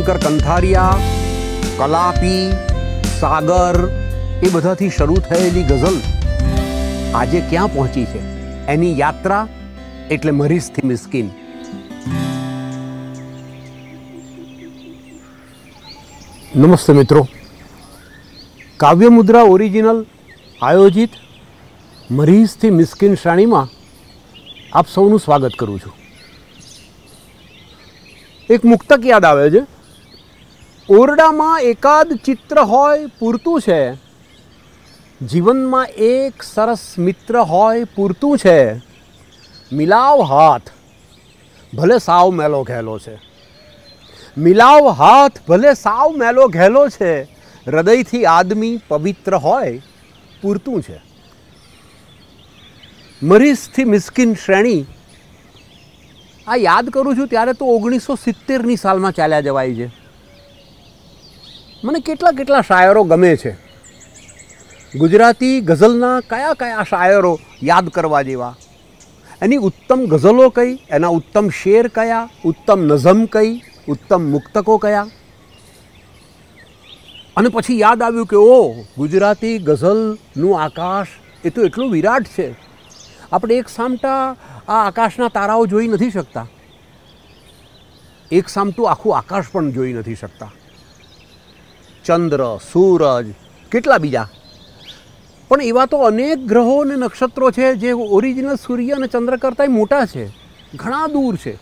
शंकर कंथारिया कलापी सागर ए بدا થી શરૂ થેલી ગઝલ આજે ક્યાં પહોંચી છે એની યાત્રા એટલે મરીસ થી મિસ્કિન નમસ્તે મિત્રો કાવ્ય મુદ્રા ઓરિજિનલ આયોજિત મરીસ થી મિસ્કિન શ્રણીમાં આપ સૌનું સ્વાગત કરું છું એક મુક્તક યાદ આવે છે ઓરડામાં એકાદ ચિત્ર હોય પૂરતું છે જીવનમાં એક સરસ મિત્ર હોય પૂરતું છે મિલાવ હાથ ભલે સાવ મેલો ઘેલો છે મિલાવ હાથ ભલે સાવ મેલો ઘેલો છે હૃદયથી આદમી પવિત્ર હોય પૂરતું છે મરીઝથી મિસ્કિન શ્રેણી આ યાદ કરું છું ત્યારે તો ઓગણીસો સિત્તેરની સાલમાં ચાલ્યા જવાય છે મને કેટલા કેટલા શાયરો ગમે છે ગુજરાતી ગઝલના કયા કયા શાયરો યાદ કરવા જેવા એની ઉત્તમ ગઝલો કઈ એના ઉત્તમ શેર કયા ઉત્તમ નઝમ કઈ ઉત્તમ મુક્તકો કયા અને પછી યાદ આવ્યું કે ઓ ગુજરાતી ગઝલનું આકાશ એ તો એટલું વિરાટ છે આપણે એક સામટા આ આકાશના તારાઓ જોઈ નથી શકતા એક સામટું આખું આકાશ પણ જોઈ નથી શકતા ચંદ્ર સૂરજ કેટલા બીજા પણ એવા તો અનેક ગ્રહો અને નક્ષત્રો છે જે ઓરિજિનલ સૂર્ય અને ચંદ્ર કરતાંય મોટા છે ઘણા દૂર છે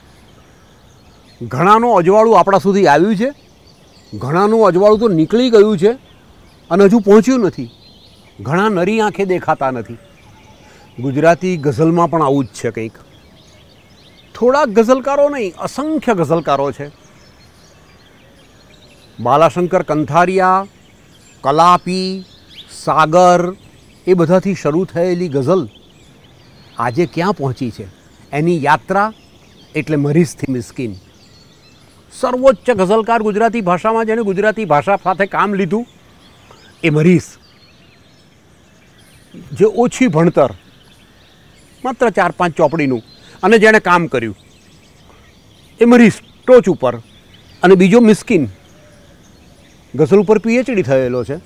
ઘણાનું અજવાળું આપણા સુધી આવ્યું છે ઘણાનું અજવાળું તો નીકળી ગયું છે અને હજુ પહોંચ્યું નથી ઘણા નરી આંખે દેખાતા નથી ગુજરાતી ગઝલમાં પણ આવું જ છે કંઈક થોડાક ગઝલકારો નહીં અસંખ્ય ગઝલકારો છે બાલાશંકર કંથારિયા કલાપી સાગર એ બધાથી શરૂ થયેલી ગઝલ આજે ક્યાં પહોંચી છે એની યાત્રા એટલે મરીઝથી મિસ્કિન સર્વોચ્ચ ગઝલકાર ગુજરાતી ભાષામાં જેણે ગુજરાતી ભાષા સાથે કામ લીધું એ મરીસ જે ઓછી ભણતર માત્ર ચાર પાંચ ચોપડીનું અને જેણે કામ કર્યું એ મરીસ ટોચ ઉપર અને બીજો મિસ્કિન ગઝલ ઉપર પીએચડી થયેલો છે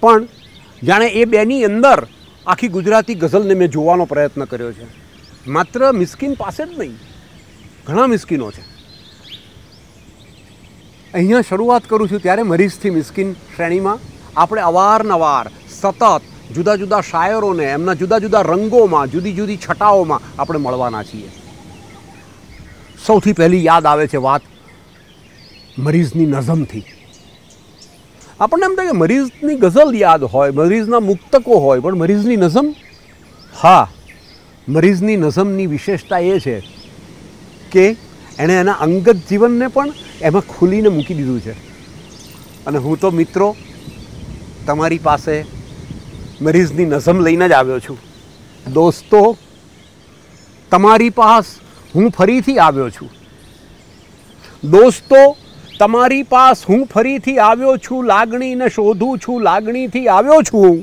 પણ જાણે એ બેની અંદર આખી ગુજરાતી ગઝલને મેં જોવાનો પ્રયત્ન કર્યો છે માત્ર મિસ્કિન પાસે જ નહીં ઘણા મિસ્કિનો છે અહીંયા શરૂઆત કરું છું ત્યારે મરીઝથી મિસ્કિન શ્રેણીમાં આપણે અવારનવાર સતત જુદા જુદા શાયરોને એમના જુદા જુદા રંગોમાં જુદી જુદી છટાઓમાં આપણે મળવાના છીએ સૌથી પહેલી યાદ આવે છે વાત મરીઝની નઝમથી આપણને એમ થાય કે મરીઝની ગઝલ યાદ હોય મરીઝના મુક્તકો હોય પણ મરીઝની નઝમ હા મરીઝની નઝમની વિશેષતા એ છે કે એણે એના અંગત જીવનને પણ એમાં ખુલીને મૂકી દીધું છે અને હું તો મિત્રો તમારી પાસે મરીઝની નઝમ લઈને જ આવ્યો છું દોસ્તો તમારી પાસ હું ફરીથી આવ્યો છું દોસ્તો તમારી પાસ હું ફરીથી આવ્યો છું લાગણીને શોધું છું લાગણીથી આવ્યો છું હું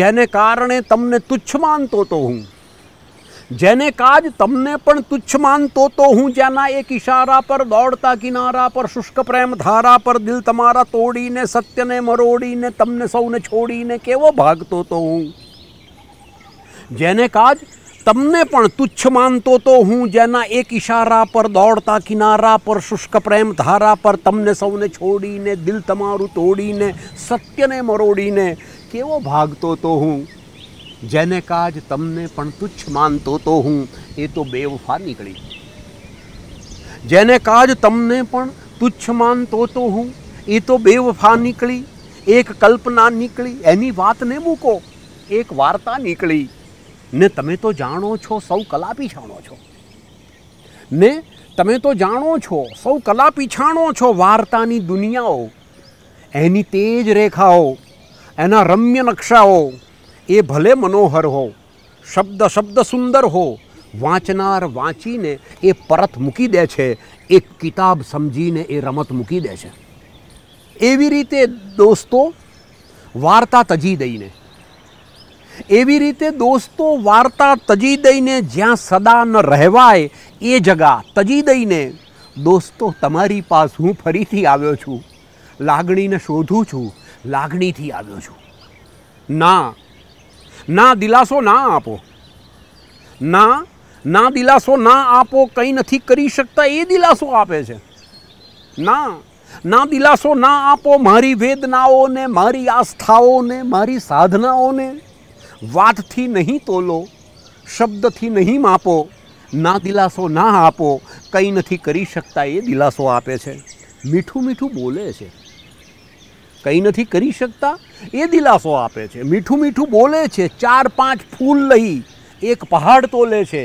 જેને કારણે તમને તુચ્છ માનતો તો હું જેને કાજ તમને પણ તુચ્છ માનતો તો હું જેના એક ઇશારા પર દોડતા કિનારા પર શુષ્ક પ્રેમ ધારા પર દિલ તમારા તોડીને સત્યને મરોડીને તમને સૌને છોડીને કેવો ભાગતો તો હું જેને કાજ તમને પણ તુચ્છ માનતો તો હું જેના એક ઇશારા પર દોડતા કિનારા પર શુષ્ક પ્રેમ ધારા પર તમને સૌને છોડીને દિલ તમારું તોડીને સત્યને મરોડીને કેવો ભાગતો તો હું જેને કાજ તમને પણ તુચ્છ માનતો તો હું એ તો બેવફા નીકળી જેને કાજ તમને પણ તુચ્છ માનતો તો હું એ તો બેવફા નીકળી એક કલ્પના નીકળી એની વાતને મૂકો એક વાર્તા નીકળી ને તમે તો જાણો છો સૌ કલા પીછાણો છો ને તમે તો જાણો છો સૌ કલા પીછાણો છો વાર્તાની દુનિયાઓ એની તેજ રેખાઓ એના રમ્ય નકશાઓ એ ભલે મનોહર હો શબ્દ શબ્દ સુંદર હો વાંચનાર વાંચીને એ પરત મૂકી દે છે એ કિતાબ સમજીને એ રમત મૂકી દે છે એવી રીતે દોસ્તો વાર્તા તજી દઈને એવી રીતે દોસ્તો વાર્તા તજી દઈને જ્યાં સદા ન રહેવાય એ જગા તજી દઈને દોસ્તો તમારી પાસ હું ફરીથી આવ્યો છું લાગણીને શોધું છું લાગણીથી આવ્યો છું ના ના દિલાસો ના આપો ના ના દિલાસો ના આપો કંઈ નથી કરી શકતા એ દિલાસો આપે છે ના ના દિલાસો ના આપો મારી વેદનાઓને મારી આસ્થાઓને મારી સાધનાઓને વાતથી નહીં તોલો શબ્દથી નહીં માપો ના દિલાસો ના આપો કંઈ નથી કરી શકતા એ દિલાસો આપે છે મીઠું મીઠું બોલે છે કંઈ નથી કરી શકતા એ દિલાસો આપે છે મીઠું મીઠું બોલે છે ચાર પાંચ ફૂલ લઈ એક પહાડ તોલે છે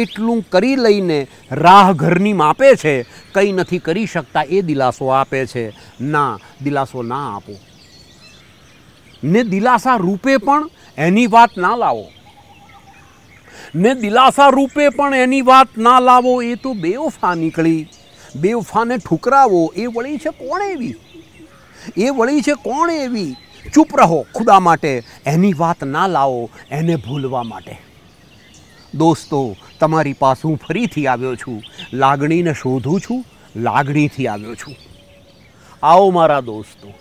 એટલું કરી લઈને રાહ ઘરની માપે છે કંઈ નથી કરી શકતા એ દિલાસો આપે છે ના દિલાસો ના આપો ને દિલાસા રૂપે પણ એની વાત ના લાવો ને દિલાસા રૂપે પણ એની વાત ના લાવો એ તો બેવફા નીકળી બેવફાને ઠુકરાવો એ વળી છે કોણ એવી એ વળી છે કોણ એવી ચૂપ રહો ખુદા માટે એની વાત ના લાવો એને ભૂલવા માટે દોસ્તો તમારી પાસે હું ફરીથી આવ્યો છું લાગણીને શોધું છું લાગણીથી આવ્યો છું આવો મારા દોસ્તો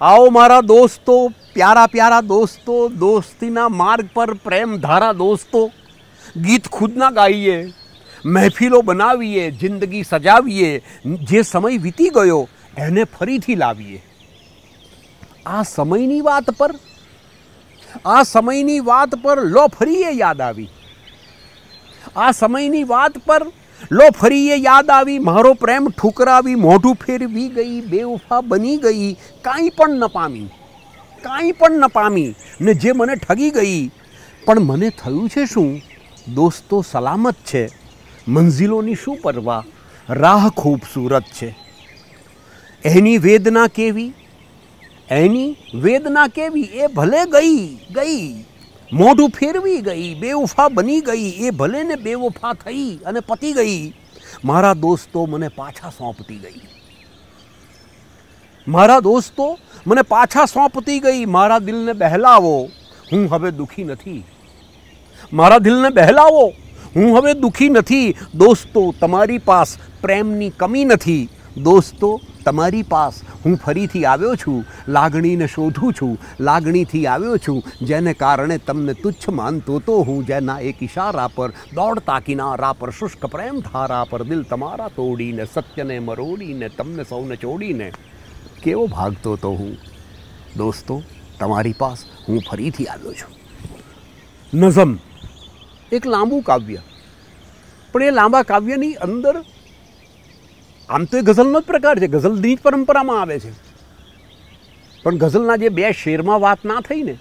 આવો મારા દોસ્તો પ્યારા પ્યારા દોસ્તો દોસ્તીના માર્ગ પર પ્રેમ ધારા દોસ્તો ગીત ખુદના ગાઈએ મહેફિલો બનાવીએ જિંદગી સજાવીએ જે સમય વીતી ગયો એને ફરીથી લાવીએ આ સમયની વાત પર આ સમયની વાત પર લો ફરીએ યાદ આવી આ સમયની વાત પર લો ફરીએ યાદ આવી મારો પ્રેમ ઠુકરાવી મોઢું ફેરવી ગઈ બેઉફા બની ગઈ કાંઈ પણ ન પામી કાંઈ પણ ન પામી ને જે મને ઠગી ગઈ પણ મને થયું છે શું દોસ્તો સલામત છે મંઝિલોની શું પરવા રાહ ખૂબસૂરત છે એની વેદના કેવી એની વેદના કેવી એ ભલે ગઈ ગઈ મોઢું ફેરવી ગઈ બેવફા બની ગઈ એ ભલે ને બેવફા થઈ અને પતી ગઈ મારા દોસ્તો મને પાછા સોંપતી ગઈ મારા દોસ્તો મને પાછા સોંપતી ગઈ મારા દિલને બહેલાવો હું હવે દુઃખી નથી મારા દિલને બહેલાવો હું હવે દુઃખી નથી દોસ્તો તમારી પાસ પ્રેમની કમી નથી દોસ્તો તમારી પાસ હું ફરીથી આવ્યો છું લાગણીને શોધું છું લાગણીથી આવ્યો છું જેને કારણે તમને તુચ્છ માનતો તો હું જેના એક ઇશારા પર દોડતા કિનારા પર શુષ્ક પ્રેમ ધારા પર દિલ તમારા તોડીને સત્યને મરોડીને તમને સૌને ચોડીને કેવો ભાગતો તો હું દોસ્તો તમારી પાસ હું ફરીથી આવ્યો છું નઝમ એક લાંબુ કાવ્ય પણ એ લાંબા કાવ્યની અંદર આમ તો એ ગઝલનો જ પ્રકાર છે ગઝલની જ પરંપરામાં આવે છે પણ ગઝલના જે બે શેરમાં વાત ના થઈ ને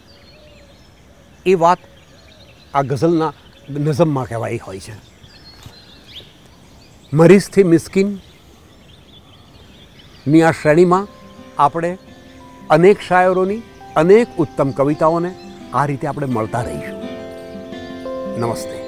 એ વાત આ ગઝલના નઝમમાં કહેવાય હોય છે મરીઝથી મિસ્કીન આ શ્રેણીમાં આપણે અનેક શાયરોની અનેક ઉત્તમ કવિતાઓને આ રીતે આપણે મળતા રહીશું નમસ્તે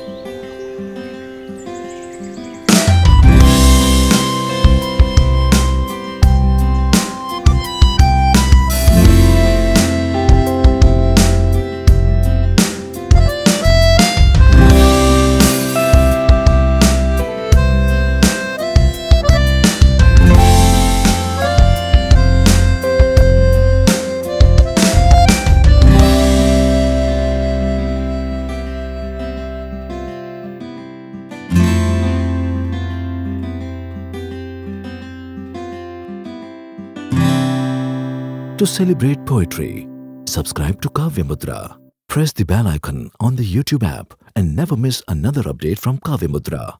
To celebrate poetry, subscribe to Kavya Mudra. Press the bell icon on the YouTube app and never miss another update from Kavya Mudra.